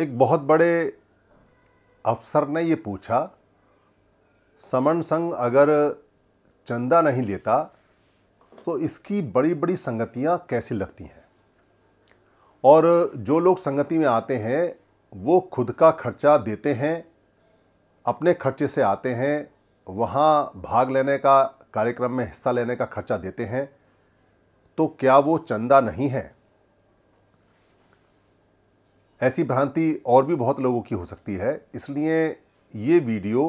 एक बहुत बड़े अफसर ने ये पूछा समन संघ अगर चंदा नहीं लेता तो इसकी बड़ी बड़ी संगतियाँ कैसी लगती हैं और जो लोग संगति में आते हैं वो खुद का खर्चा देते हैं अपने खर्चे से आते हैं वहाँ भाग लेने का कार्यक्रम में हिस्सा लेने का खर्चा देते हैं तो क्या वो चंदा नहीं है ऐसी भ्रांति और भी बहुत लोगों की हो सकती है इसलिए ये वीडियो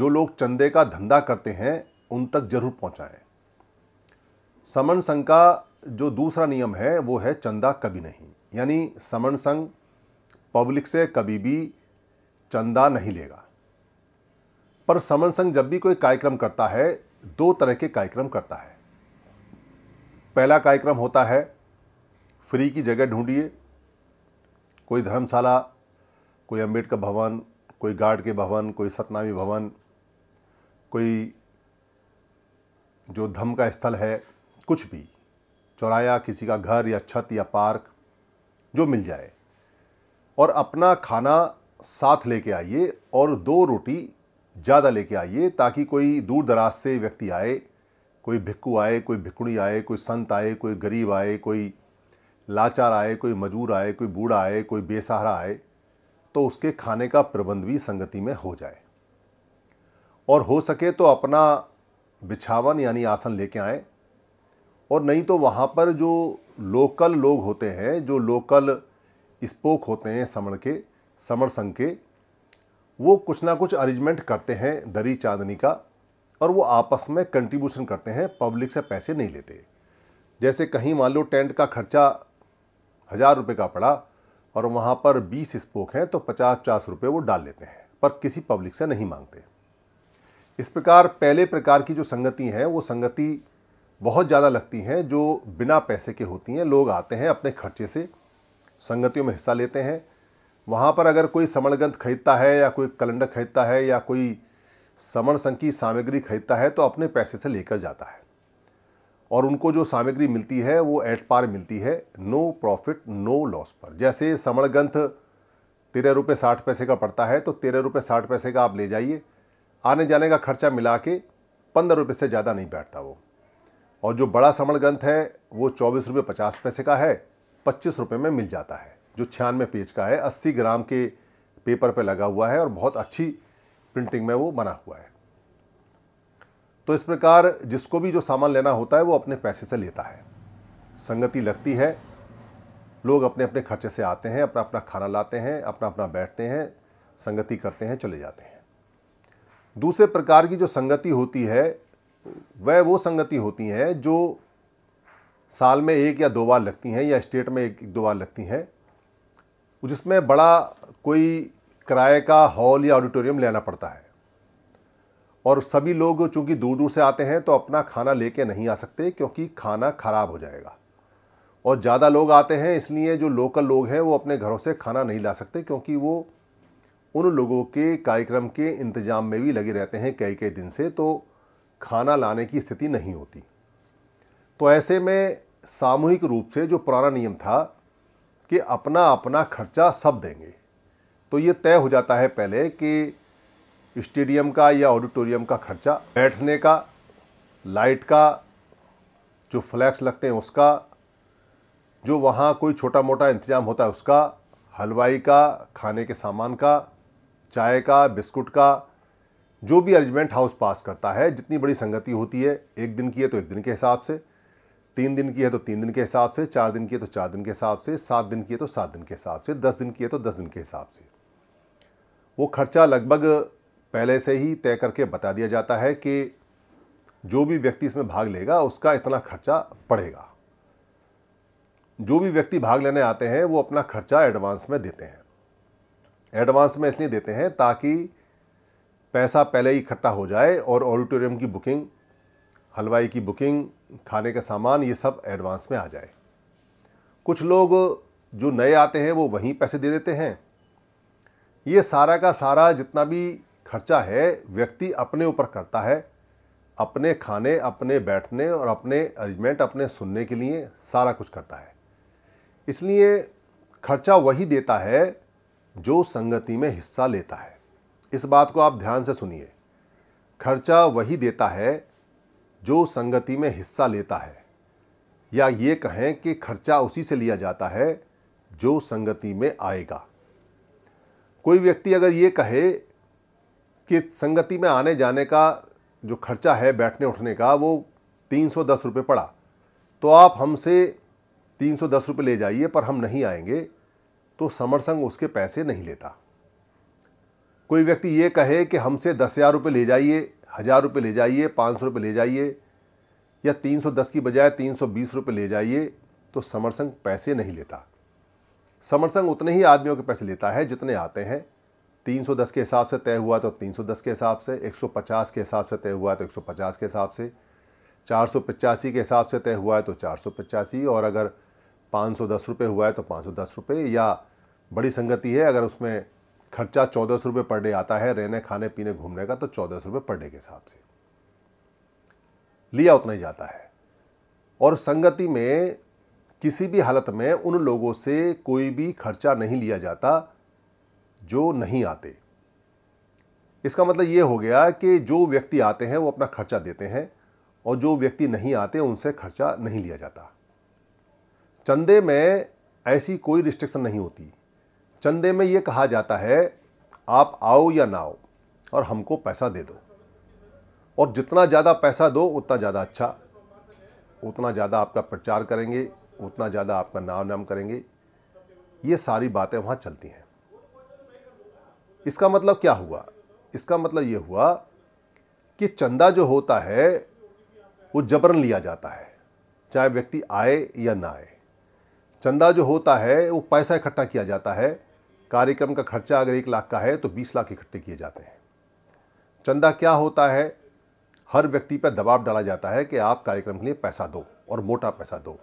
जो लोग चंदे का धंधा करते हैं उन तक जरूर पहुंचाएं। समन संघ का जो दूसरा नियम है वो है चंदा कभी नहीं यानी समन संघ पब्लिक से कभी भी चंदा नहीं लेगा पर समन संघ जब भी कोई कार्यक्रम करता है दो तरह के कार्यक्रम करता है पहला कार्यक्रम होता है फ्री की जगह ढूंढिए कोई धर्मशाला कोई अम्बेडकर भवन कोई गार्ड के भवन कोई सतनामी भवन कोई जो धम का स्थल है कुछ भी चौराया किसी का घर या छत या पार्क जो मिल जाए और अपना खाना साथ लेके आइए और दो रोटी ज़्यादा लेके आइए ताकि कोई दूर दराज से व्यक्ति आए कोई भिक्कू आए कोई भिक्कुड़ी आए कोई संत आए कोई गरीब आए कोई लाचार आए कोई मजूर आए कोई बूढ़ा आए कोई बेसहारा आए तो उसके खाने का प्रबंध भी संगति में हो जाए और हो सके तो अपना बिछावन यानी आसन लेके आए और नहीं तो वहाँ पर जो लोकल लोग होते हैं जो लोकल स्पोक होते हैं समण के समण संघ के वो कुछ ना कुछ अरेंजमेंट करते हैं दरी चांदनी का और वो आपस में कंट्रीब्यूशन करते हैं पब्लिक से पैसे नहीं लेते जैसे कहीं मान लो टेंट का खर्चा हज़ार रुपये का पड़ा और वहाँ पर बीस स्पोक हैं तो पचास पचास रुपये वो डाल लेते हैं पर किसी पब्लिक से नहीं मांगते इस प्रकार पहले प्रकार की जो संगति हैं वो संगति बहुत ज़्यादा लगती हैं जो बिना पैसे के होती हैं लोग आते हैं अपने खर्चे से संगतियों में हिस्सा लेते हैं वहाँ पर अगर कोई समण ग्रंथ खरीदता है या कोई कैलेंडर खरीदता है या कोई समण संघ की सामग्री खरीदता है तो अपने पैसे से लेकर जाता है और उनको जो सामग्री मिलती है वो एट पार मिलती है नो प्रॉफिट नो लॉस पर जैसे समण ग्रंथ तेरह रुपये साठ पैसे का पड़ता है तो तेरह रुपये साठ पैसे का आप ले जाइए आने जाने का खर्चा मिला के पंद्रह रुपये से ज़्यादा नहीं बैठता वो और जो बड़ा समण ग्रंथ है वो चौबीस रुपये पचास पैसे का है पच्चीस रुपये में मिल जाता है जो छियानवे पेज का है अस्सी ग्राम के पेपर पे लगा हुआ है और बहुत अच्छी प्रिंटिंग में वो बना हुआ है तो इस प्रकार जिसको भी जो सामान लेना होता है वो अपने पैसे से लेता है संगति लगती है लोग अपने अपने खर्चे से आते हैं अपना अपना खाना लाते हैं अपना अपना बैठते हैं संगति करते हैं चले जाते हैं दूसरे प्रकार की जो संगति होती है वह वो संगति होती हैं जो साल में एक या दो बार लगती हैं या स्टेट में एक दो बार लगती हैं जिसमें बड़ा कोई किराए का हॉल या ऑडिटोरियम लेना पड़ता है और सभी लोग चूँकि दूर दूर से आते हैं तो अपना खाना लेके नहीं आ सकते क्योंकि खाना ख़राब हो जाएगा और ज़्यादा लोग आते हैं इसलिए जो लोकल लोग हैं वो अपने घरों से खाना नहीं ला सकते क्योंकि वो उन लोगों के कार्यक्रम के इंतज़ाम में भी लगे रहते हैं कई कई दिन से तो खाना लाने की स्थिति नहीं होती तो ऐसे में सामूहिक रूप से जो पुराना नियम था कि अपना अपना खर्चा सब देंगे तो ये तय हो जाता है पहले कि स्टेडियम का या ऑडिटोरियम का खर्चा बैठने का लाइट का जो फ्लैक्स लगते हैं उसका जो वहाँ कोई छोटा मोटा इंतजाम होता है उसका हलवाई का खाने के सामान का चाय का बिस्कुट का जो भी अरेंजमेंट हाउस पास करता है जितनी बड़ी संगति होती है एक दिन की है तो एक दिन के हिसाब से तीन दिन की है तो तीन दिन के हिसाब से चार दिन की है तो चार दिन के हिसाब से सात दिन की है तो सात दिन के हिसाब से दस दिन की है तो दस दिन के हिसाब से वो खर्चा लगभग पहले से ही तय करके बता दिया जाता है कि जो भी व्यक्ति इसमें भाग लेगा उसका इतना खर्चा पड़ेगा जो भी व्यक्ति भाग लेने आते हैं वो अपना खर्चा एडवांस में देते हैं एडवांस में इसलिए देते हैं ताकि पैसा पहले ही इकट्ठा हो जाए और ऑडिटोरियम की बुकिंग हलवाई की बुकिंग खाने का सामान ये सब एडवांस में आ जाए कुछ लोग जो नए आते हैं वो वहीं पैसे दे देते हैं ये सारा का सारा जितना भी खर्चा है व्यक्ति अपने ऊपर करता है अपने खाने अपने बैठने और अपने अरेंजमेंट अपने सुनने के लिए सारा कुछ करता है इसलिए खर्चा वही देता है जो संगति में हिस्सा लेता है इस बात को आप ध्यान से सुनिए खर्चा वही देता है जो संगति में हिस्सा लेता है या ये कहें कि खर्चा उसी से लिया जाता है जो संगति में आएगा कोई व्यक्ति अगर ये कहे कि संगति में आने जाने का जो खर्चा है बैठने उठने का वो तीन सौ दस रुपये पड़ा तो आप हमसे तीन सौ दस रुपये ले जाइए पर हम नहीं आएंगे तो समर संघ उसके पैसे नहीं लेता कोई व्यक्ति ये कहे कि हमसे दस हज़ार रुपये ले जाइए हज़ार रुपये ले जाइए पाँच सौ रुपये ले जाइए या तीन सौ दस की बजाय तीन सौ बीस रुपये ले जाइए तो समर संघ पैसे नहीं लेता समर संघ उतने ही आदमियों के पैसे लेता है जितने आते हैं 310 के हिसाब से तय हुआ तो 310 के हिसाब से 150 के हिसाब से तय हुआ तो 150 के हिसाब से चार के हिसाब से तय हुआ है तो चार और अगर पाँच सौ दस रुपये हुआ है तो पाँच सौ दस रुपये या बड़ी संगति है अगर उसमें खर्चा चौदह सौ रुपये पर डे आता है रहने खाने पीने घूमने का तो चौदह सौ रुपये पर डे के हिसाब से लिया उतना ही जाता है और संगति में किसी भी हालत में उन लोगों से कोई भी खर्चा नहीं लिया जाता जो नहीं आते इसका मतलब ये हो गया कि जो व्यक्ति आते हैं वो अपना खर्चा देते हैं और जो व्यक्ति नहीं आते उनसे खर्चा नहीं लिया जाता चंदे में ऐसी कोई रिस्ट्रिक्शन नहीं होती चंदे में ये कहा जाता है आप आओ या ना आओ और हमको पैसा दे दो और जितना ज़्यादा पैसा दो उतना ज़्यादा अच्छा उतना ज़्यादा आपका प्रचार करेंगे उतना ज़्यादा आपका नाम नाम करेंगे ये सारी बातें वहाँ चलती हैं इसका मतलब क्या हुआ इसका मतलब ये हुआ कि चंदा जो होता है वो जबरन लिया जाता है चाहे व्यक्ति आए या ना आए चंदा जो होता है वो पैसा इकट्ठा किया जाता है कार्यक्रम का खर्चा अगर एक लाख का है तो बीस लाख इकट्ठे किए जाते हैं चंदा क्या होता है हर व्यक्ति पर दबाव डाला जाता है कि आप कार्यक्रम के लिए पैसा दो और मोटा पैसा दो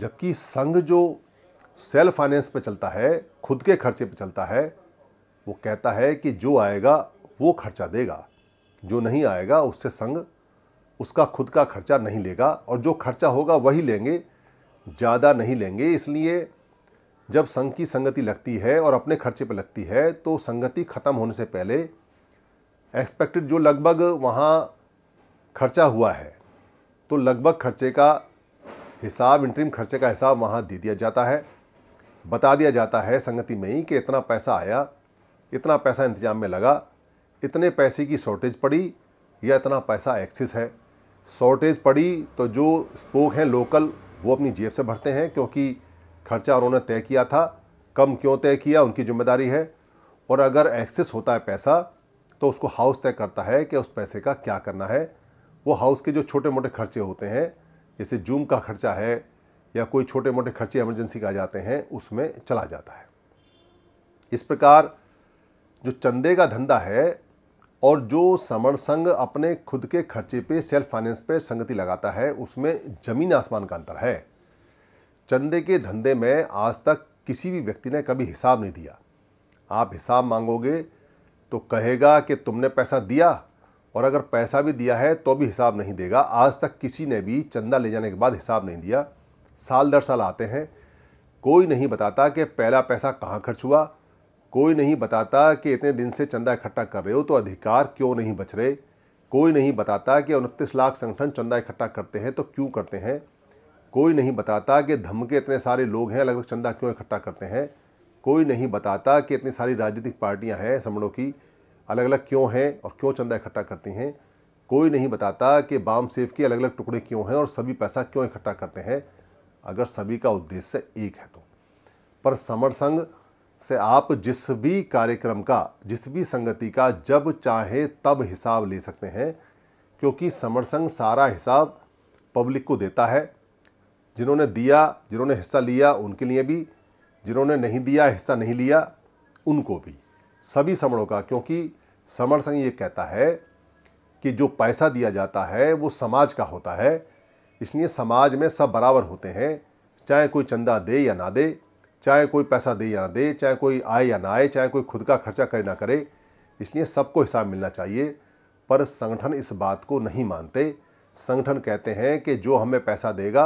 जबकि संघ जो सेल्फ फाइनेंस पर चलता है खुद के खर्चे पर चलता है वो कहता है कि जो आएगा वो खर्चा देगा जो नहीं आएगा उससे संग उसका खुद का खर्चा नहीं लेगा और जो खर्चा होगा वही लेंगे ज़्यादा नहीं लेंगे इसलिए जब संघ की संगति लगती है और अपने खर्चे पर लगती है तो संगति ख़त्म होने से पहले एक्सपेक्टेड जो लगभग वहाँ खर्चा हुआ है तो लगभग खर्चे का हिसाब इंट्रीम खर्चे का हिसाब वहाँ दे दिया जाता है बता दिया जाता है संगति में ही कि इतना पैसा आया इतना पैसा इंतजाम में लगा इतने पैसे की शॉर्टेज पड़ी या इतना पैसा एक्सिस है शॉर्टेज पड़ी तो जो स्पोक हैं लोकल वो अपनी जेब से भरते हैं क्योंकि खर्चा उन्होंने तय किया था कम क्यों तय किया उनकी जिम्मेदारी है और अगर एक्सेस होता है पैसा तो उसको हाउस तय करता है कि उस पैसे का क्या करना है वो हाउस के जो छोटे मोटे खर्चे होते हैं जैसे जूम का खर्चा है या कोई छोटे मोटे खर्चे इमरजेंसी का आ जाते हैं उसमें चला जाता है इस प्रकार जो चंदे का धंधा है और जो समण संघ अपने खुद के खर्चे पे सेल्फ फाइनेंस पे संगति लगाता है उसमें ज़मीन आसमान का अंतर है चंदे के धंधे में आज तक किसी भी व्यक्ति ने कभी हिसाब नहीं दिया आप हिसाब मांगोगे तो कहेगा कि तुमने पैसा दिया और अगर पैसा भी दिया है तो भी हिसाब नहीं देगा आज तक किसी ने भी चंदा ले जाने के बाद हिसाब नहीं दिया साल दर साल आते हैं कोई नहीं बताता कि पहला पैसा कहाँ खर्च हुआ कोई नहीं बताता कि इतने दिन से चंदा इकट्ठा कर रहे हो तो अधिकार क्यों नहीं बच रहे कोई नहीं बताता कि उनतीस लाख संगठन चंदा इकट्ठा करते हैं तो क्यों करते हैं कोई नहीं बताता कि धमके इतने सारे लोग हैं अलग अलग चंदा क्यों इकट्ठा करते हैं कोई नहीं बताता कि इतनी सारी राजनीतिक पार्टियां हैं समणों की अलग अलग क्यों हैं और क्यों चंदा इकट्ठा करती हैं कोई नहीं बताता कि बाम सेफ के अलग अलग टुकड़े क्यों हैं और सभी पैसा क्यों इकट्ठा करते हैं अगर सभी का उद्देश्य एक है तो पर समर संघ से आप जिस भी कार्यक्रम का जिस भी संगति का जब चाहे तब हिसाब ले सकते हैं क्योंकि समर संघ सारा हिसाब पब्लिक को देता है जिन्होंने दिया जिन्होंने हिस्सा लिया उनके लिए भी जिन्होंने नहीं दिया हिस्सा नहीं लिया उनको भी सभी समणों का क्योंकि समर संघ ये कहता है कि जो पैसा दिया जाता है वो समाज का होता है इसलिए समाज में सब बराबर होते हैं चाहे कोई चंदा दे या ना दे चाहे कोई पैसा दे या ना दे चाहे कोई आए या ना आए चाहे कोई खुद का खर्चा करे ना करे इसलिए सबको हिसाब मिलना चाहिए पर संगठन इस बात को नहीं मानते संगठन कहते हैं कि जो हमें पैसा देगा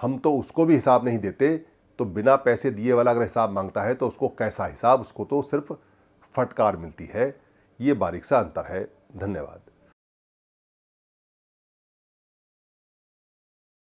हम तो उसको भी हिसाब नहीं देते तो बिना पैसे दिए वाला अगर हिसाब मांगता है तो उसको कैसा हिसाब उसको तो सिर्फ फटकार मिलती है ये बारीक सा अंतर है धन्यवाद